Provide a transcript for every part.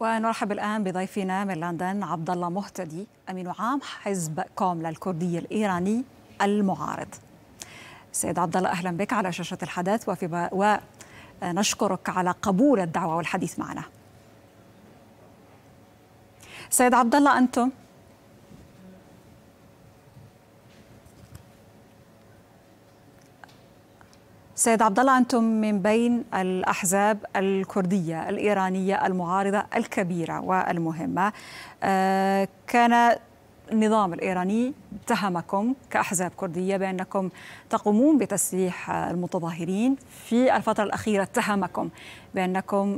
ونرحب الآن بضيفنا من لندن عبد الله مهتدي أمين عام حزب كوم للكردي الإيراني المعارض. سيد عبد الله أهلا بك على شاشة الحدث وفي ونشكرك على قبول الدعوة والحديث معنا. سيد عبد الله أنتم سيد عبد الله انتم من بين الاحزاب الكرديه الايرانيه المعارضه الكبيره والمهمه آه، كان النظام الإيراني اتهمكم كأحزاب كردية بأنكم تقومون بتسليح المتظاهرين في الفترة الأخيرة اتهمكم بأنكم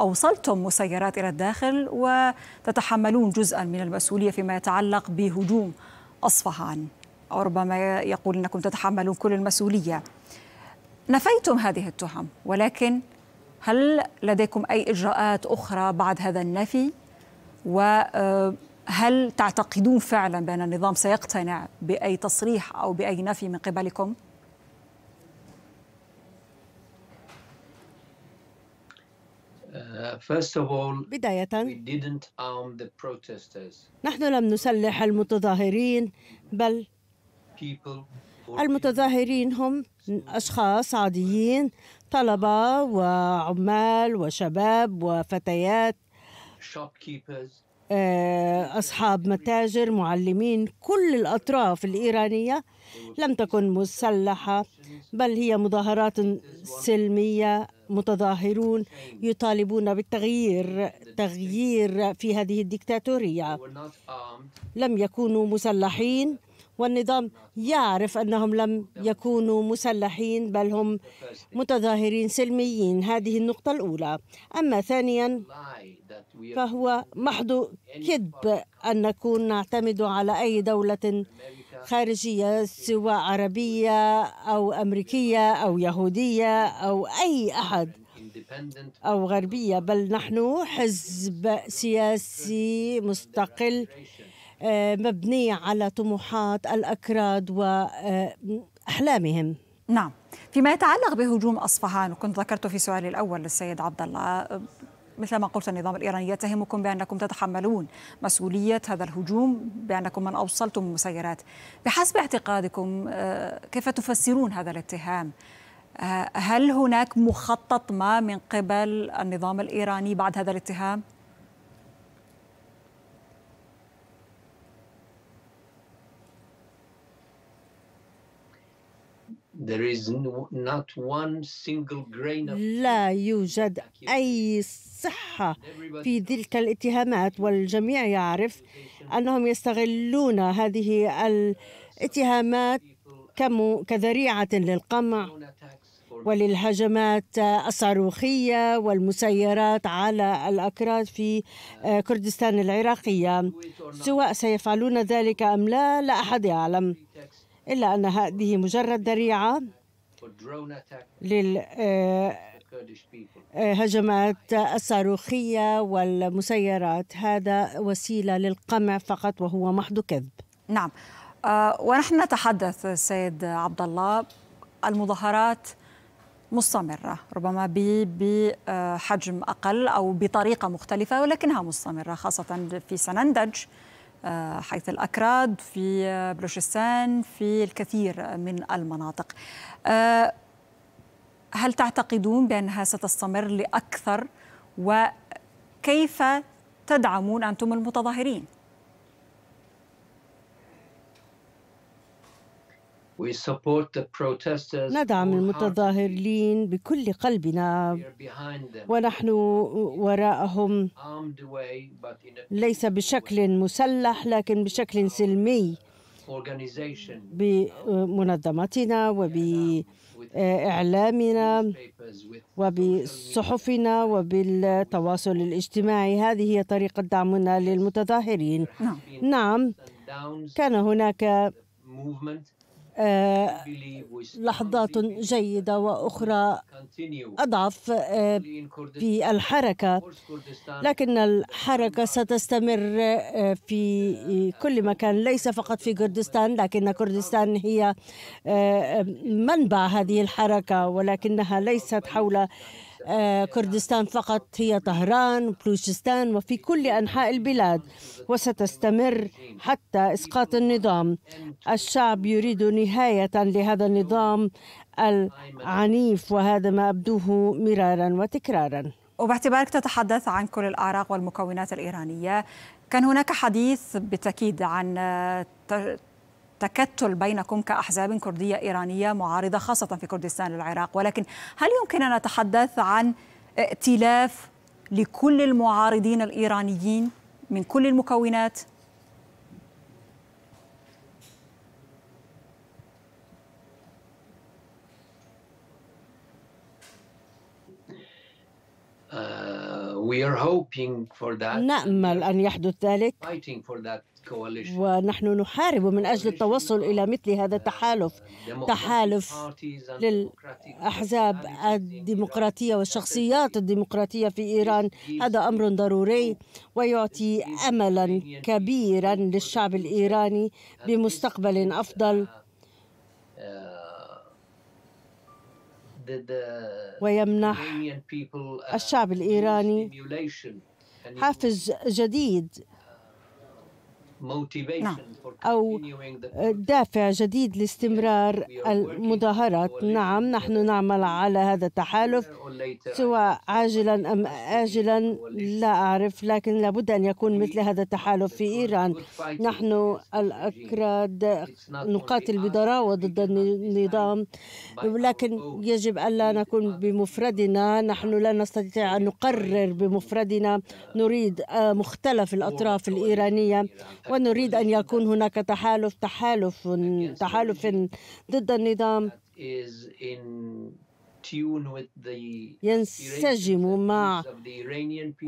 أوصلتم مسيرات إلى الداخل وتتحملون جزءا من المسؤولية فيما يتعلق بهجوم أصفهان أو ربما يقول أنكم تتحملون كل المسؤولية نفيتم هذه التهم ولكن هل لديكم أي إجراءات أخرى بعد هذا النفي وهل آه، تعتقدون فعلا بأن النظام سيقتنع بأي تصريح أو بأي نفي من قبلكم؟ uh, بداية نحن لم نسلح المتظاهرين بل المتظاهرين هم أشخاص عاديين طلبة وعمال وشباب وفتيات آه، أصحاب متاجر معلمين كل الأطراف الإيرانية لم تكن مسلحة بل هي مظاهرات سلمية متظاهرون يطالبون بالتغيير تغيير في هذه الدكتاتورية لم يكونوا مسلحين والنظام يعرف أنهم لم يكونوا مسلحين بل هم متظاهرين سلميين هذه النقطة الأولى أما ثانيا فهو محض كذب أن نكون نعتمد على أي دولة خارجية سواء عربية أو أمريكية أو يهودية أو أي أحد أو غربية بل نحن حزب سياسي مستقل آه، مبنية على طموحات الأكراد وأحلامهم نعم فيما يتعلق بهجوم أصفهان وكنت ذكرته في سؤالي الأول للسيد عبد الله آه، مثل ما قلت النظام الإيراني يتهمكم بأنكم تتحملون مسؤولية هذا الهجوم بأنكم من أوصلتم المسيرات بحسب اعتقادكم آه، كيف تفسرون هذا الاتهام هل هناك مخطط ما من قبل النظام الإيراني بعد هذا الاتهام؟ لا يوجد أي صحة في تلك الاتهامات والجميع يعرف أنهم يستغلون هذه الاتهامات كذريعة للقمع وللهجمات الصاروخية والمسيرات على الأكراد في uh, كردستان العراقية سواء سيفعلون ذلك أم لا لا أحد يعلم إلا أن هذه مجرد ذريعة للهجمات آه، آه، هجمات الصاروخية والمسيرات هذا وسيلة للقمع فقط وهو محض كذب نعم آه، ونحن نتحدث سيد عبد الله المظاهرات مستمرة ربما بحجم أقل أو بطريقة مختلفة ولكنها مستمرة خاصة في سنندج آه، حيث الأكراد في بلوشستان في الكثير من المناطق آه، هل تعتقدون بأنها ستستمر لأكثر وكيف تدعمون أنتم المتظاهرين؟ ندعم المتظاهرين بكل قلبنا ونحن وراءهم ليس بشكل مسلح لكن بشكل سلمي بمنظمتنا وبإعلامنا وبصحفنا وبالتواصل الاجتماعي هذه هي طريقة دعمنا للمتظاهرين نعم كان هناك لحظات جيدة وأخرى أضعف آه، في الحركة لكن الحركة ستستمر آه، في كل مكان ليس فقط في كردستان لكن كردستان هي آه، منبع هذه الحركة ولكنها ليست حول آه، كردستان فقط هي طهران بلوشستان وفي كل أنحاء البلاد وستستمر حتى إسقاط النظام الشعب يريد نهاية لهذا النظام العنيف وهذا ما أبدوه مرارا وتكرارا وباعتبارك تتحدث عن كل الأعراق والمكونات الإيرانية كان هناك حديث بالتأكيد عن آه، تكتل بينكم كأحزاب كردية إيرانية معارضة خاصة في كردستان العراق ولكن هل يمكن أن نتحدث عن ائتلاف لكل المعارضين الإيرانيين من كل المكونات نأمل أن يحدث ذلك ونحن نحارب من أجل التوصل إلى مثل هذا التحالف تحالف للأحزاب الديمقراطية والشخصيات الديمقراطية في إيران هذا أمر ضروري ويعطي أملا كبيرا للشعب الإيراني بمستقبل أفضل uh, ويمنح uh, الشعب الإيراني حافز جديد نعم أو آه، دافع جديد لاستمرار المظاهرات نعم نحن نعمل على هذا التحالف سواء عاجلا أم آجلا لا أعرف لكن لابد أن يكون مثل هذا التحالف في إيران نحن الأكراد نقاتل بضراوة ضد النظام لكن يجب ألا نكون بمفردنا نحن لا نستطيع أن نقرر بمفردنا uh, نريد آه، مختلف الأطراف الإيرانية ونريد أن يكون هناك تحالف تحالف تحالف ضد النظام ينسجم مع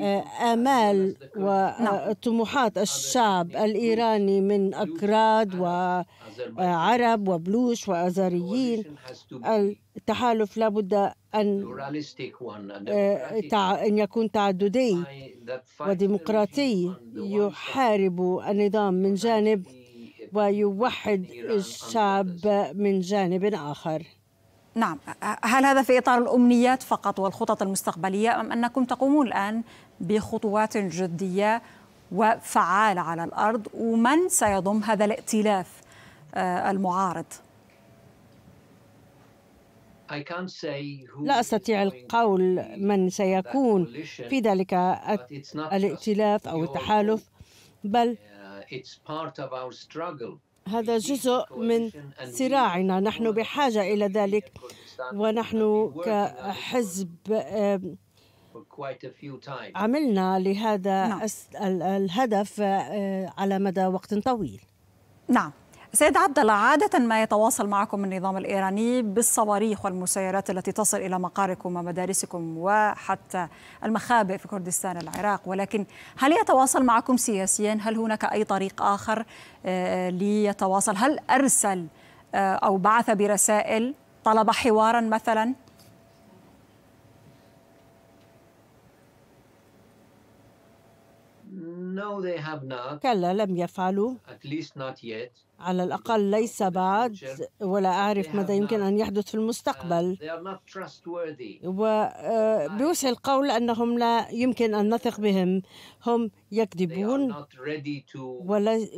آه، آمال وطموحات الشعب الإيراني من أكراد وعرب وبلوش وأزاريين التحالف لابد أن آه، أن يكون تعددي وديمقراطي يحارب النظام من جانب ويوحد الشعب من جانب آخر نعم هل هذا في إطار الأمنيات فقط والخطط المستقبلية أم أنكم تقومون الآن بخطوات جدية وفعالة على الأرض ومن سيضم هذا الائتلاف آه، المعارض؟ لا أستطيع القول من سيكون في ذلك الائتلاف أو التحالف بل هذا جزء من صراعنا نحن بحاجة إلى ذلك ونحن كحزب عملنا لهذا نعم. الهدف آه، على مدى وقت طويل نعم سيد عبد الله عادة ما يتواصل معكم النظام الإيراني بالصواريخ والمسيرات التي تصل إلى مقاركم ومدارسكم وحتى المخابئ في كردستان العراق ولكن هل يتواصل معكم سياسيا؟ هل هناك أي طريق آخر آه، ليتواصل؟ هل أرسل آه، أو بعث برسائل طلب حوارا مثلا؟ كلا لم يفعلوا على الأقل ليس بعد ولا أعرف ماذا يمكن أن يحدث في المستقبل وبوسع آه، القول أنهم لا يمكن أن نثق بهم هم يكذبون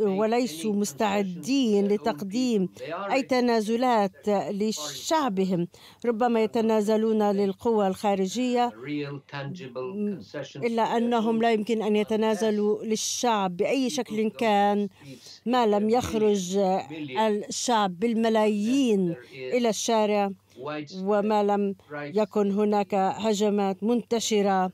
وليسوا مستعدين لتقديم أي تنازلات لشعبهم ربما يتنازلون للقوى الخارجية إلا أنهم لا يمكن أن يتنازلوا للشعب بأي شكل كان ما لم يخرج الشعب بالملايين إلى الشارع وما لم يكن هناك هجمات منتشرة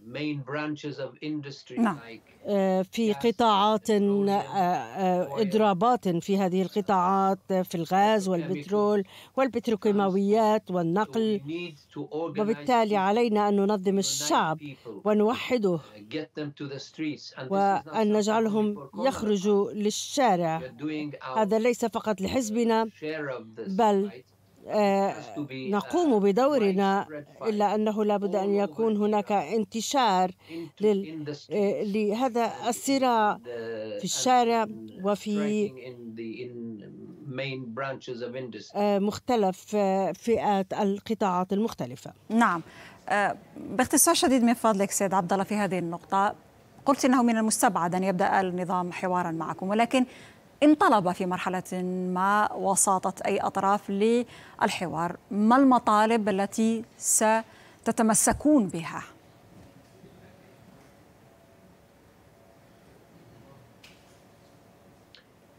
نعم. آه، في قطاعات آه، آه، إضرابات في هذه القطاعات في الغاز والبترول والبتروكيماويات والنقل وبالتالي علينا أن ننظم الشعب ونوحده uh, وأن نجعلهم يخرجوا للشارع هذا ليس فقط لحزبنا بل آه، نقوم بدورنا إلا أنه لابد أن يكون هناك انتشار آه، لهذا الصراع في الشارع وفي آه، مختلف فئات القطاعات المختلفة نعم باختصار شديد من فضلك سيد عبد الله في هذه النقطة قلت انه من المستبعد ان يبدا النظام حوارا معكم ولكن انطلب في مرحلة ما وساطة أي أطراف للحوار ما المطالب التي ستتمسكون بها؟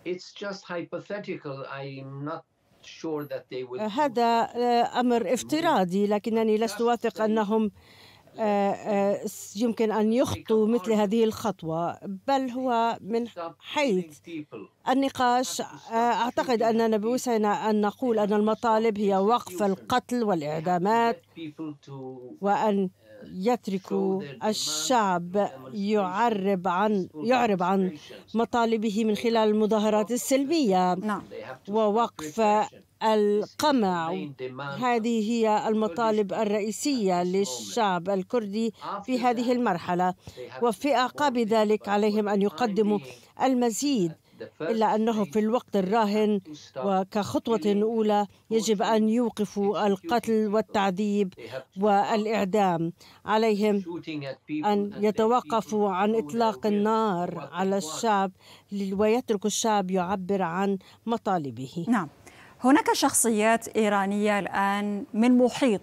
It's just hypothetical. I'm not sure that they will... هذا آه، أمر افتراضي لكنني لست واثق أنهم آه، آه، يمكن أن يخطوا مثل هذه الخطوة بل هو من حيث النقاش آه، أعتقد أننا بوسعنا أن نقول أن المطالب هي وقف القتل والإعدامات وأن يتركوا الشعب يعرب عن يعرب عن مطالبه من خلال المظاهرات السلمية نعم. ووقف القمع هذه هي المطالب الرئيسية للشعب الكردي في هذه المرحلة وفي أعقاب ذلك عليهم أن يقدموا المزيد إلا أنه في الوقت الراهن وكخطوة أولى يجب أن يوقفوا القتل والتعذيب والإعدام عليهم أن يتوقفوا عن إطلاق النار على الشعب ويترك الشعب يعبر عن مطالبه نعم هناك شخصيات إيرانية الآن من محيط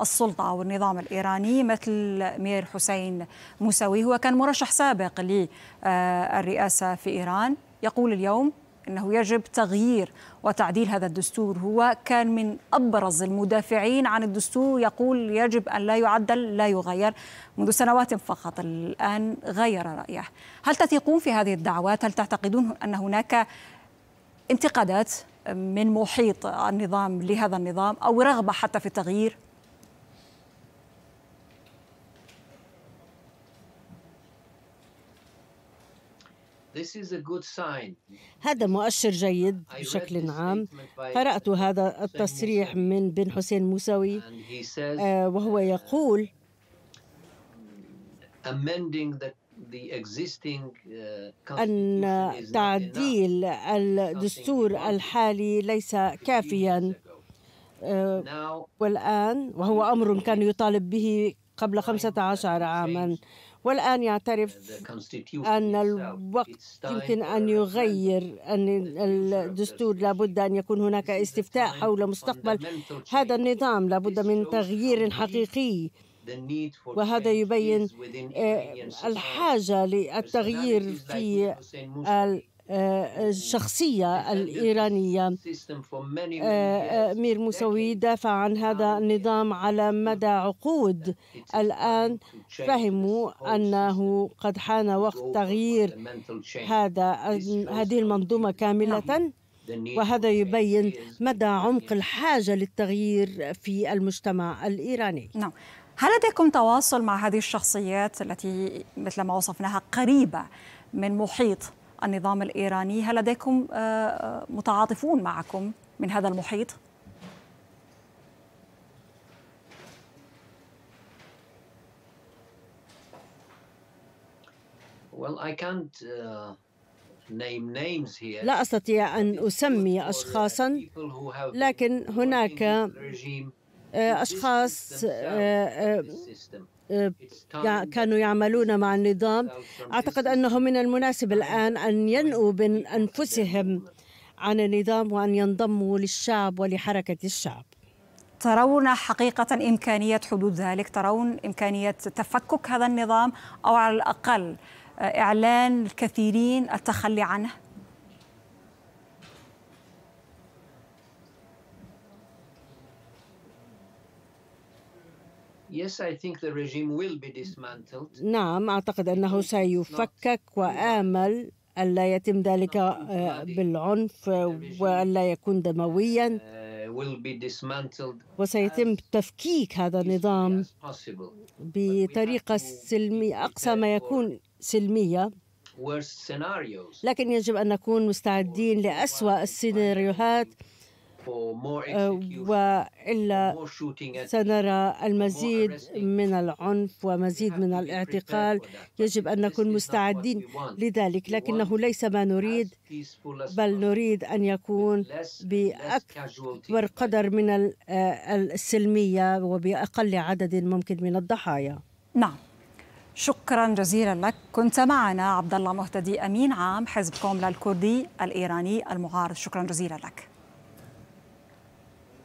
السلطة والنظام الإيراني مثل مير حسين موسوي هو كان مرشح سابق للرئاسة في إيران يقول اليوم انه يجب تغيير وتعديل هذا الدستور هو كان من ابرز المدافعين عن الدستور يقول يجب ان لا يعدل لا يغير منذ سنوات فقط الان غير رايه هل تثقون في هذه الدعوات هل تعتقدون ان هناك انتقادات من محيط النظام لهذا النظام او رغبه حتى في التغيير؟ هذا مؤشر جيد بشكل عام قرأت هذا التصريح من بن حسين موسوي آه، وهو يقول Uh, أن تعديل الدستور الحالي ليس كافيا آه، والآن وهو أمر كان يطالب به قبل 15 عاما والآن uh, يعترف أن الوقت يمكن أن يغير أن الدستور لابد أن يكون هناك استفتاء حول مستقبل هذا النظام لابد من تغيير حقيقي وهذا يبين آه، الحاجة للتغيير في آه، الشخصية الإيرانية مير موسوي دافع عن هذا النظام على مدى عقود الآن فهموا أنه قد حان وقت تغيير هذا هذه المنظومة كاملة وهذا يبين مدى عمق الحاجة للتغيير في المجتمع الإيراني نعم هل لديكم تواصل مع هذه الشخصيات التي مثل ما وصفناها قريبة من محيط النظام الإيراني هل لديكم آه، آه، متعاطفون معكم من هذا المحيط؟ uh, لا استطيع ان اسمي اشخاصا لكن هناك أشخاص آه، آه، آه، كانوا يعملون مع النظام أعتقد أنه من المناسب الآن أن ينأوا من أنفسهم عن النظام وأن ينضموا للشعب ولحركة الشعب ترون حقيقة إمكانية حدوث ذلك ترون إمكانية تفكك هذا النظام أو على الأقل إعلان الكثيرين التخلي عنه نعم أعتقد أنه سيفكك وآمل ألا يتم ذلك آه، بالعنف وألا يكون دمويا uh, وسيتم تفكيك هذا النظام بطريقة سلمية أقصى ما يكون سلمية لكن يجب أن نكون مستعدين لأسوأ السيناريوهات آه، والا سنرى المزيد من العنف ومزيد من الاعتقال يجب ان نكون مستعدين لذلك لكنه ليس ما نريد بل نريد ان يكون باكبر قدر من آه، السلميه وباقل عدد ممكن من الضحايا نعم شكرا جزيلا لك كنت معنا عبد الله مهتدي امين عام حزب كوملا الكردي الايراني المعارض شكرا جزيلا لك